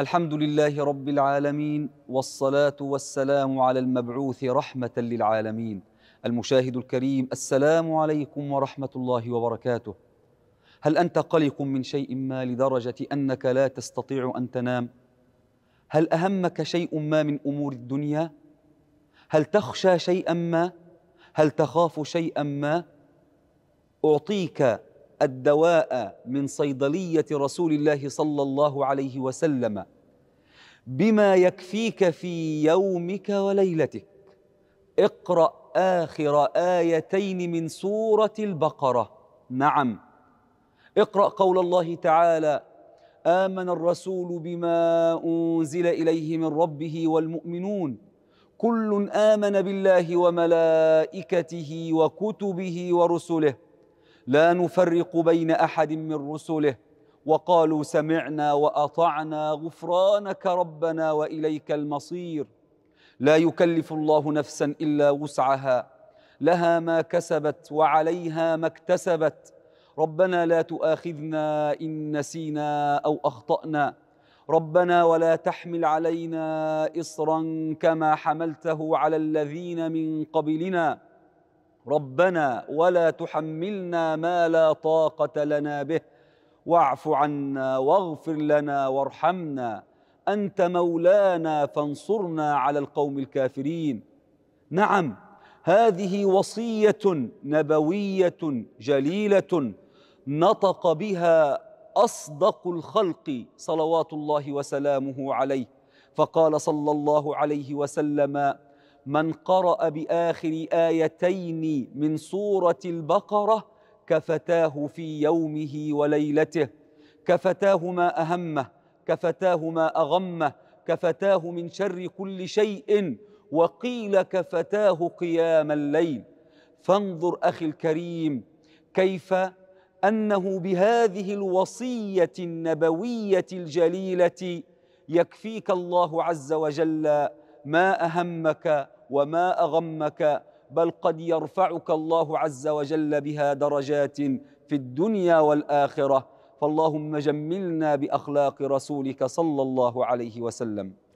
الحمد لله رب العالمين والصلاه والسلام على المبعوث رحمه للعالمين المشاهد الكريم السلام عليكم ورحمه الله وبركاته هل انت قلق من شيء ما لدرجه انك لا تستطيع ان تنام هل اهمك شيء ما من امور الدنيا هل تخشى شيئا ما هل تخاف شيئا ما اعطيك الدواء من صيدليه رسول الله صلى الله عليه وسلم بما يكفيك في يومك وليلتك اقرا اخر ايتين من سوره البقره نعم اقرا قول الله تعالى امن الرسول بما انزل اليه من ربه والمؤمنون كل امن بالله وملائكته وكتبه ورسله لا نفرق بين احد من رسله وقالوا سمعنا واطعنا غفرانك ربنا واليك المصير لا يكلف الله نفسا الا وسعها لها ما كسبت وعليها ما اكتسبت ربنا لا تؤاخذنا ان نسينا او اخطانا ربنا ولا تحمل علينا اصرا كما حملته على الذين من قبلنا ربنا ولا تحملنا ما لا طاقه لنا به واعف عنا واغفر لنا وارحمنا انت مولانا فانصرنا على القوم الكافرين نعم هذه وصيه نبويه جليله نطق بها اصدق الخلق صلوات الله وسلامه عليه فقال صلى الله عليه وسلم من قرأ بآخر آيتين من سورة البقرة كفتاه في يومه وليلته كفتاه ما أهمه كفتاه ما أغمه كفتاه من شر كل شيء وقيل كفتاه قيام الليل فانظر أخي الكريم كيف أنه بهذه الوصية النبوية الجليلة يكفيك الله عز وجل ما أهمك وما اغمك بل قد يرفعك الله عز وجل بها درجات في الدنيا والاخره فاللهم جملنا باخلاق رسولك صلى الله عليه وسلم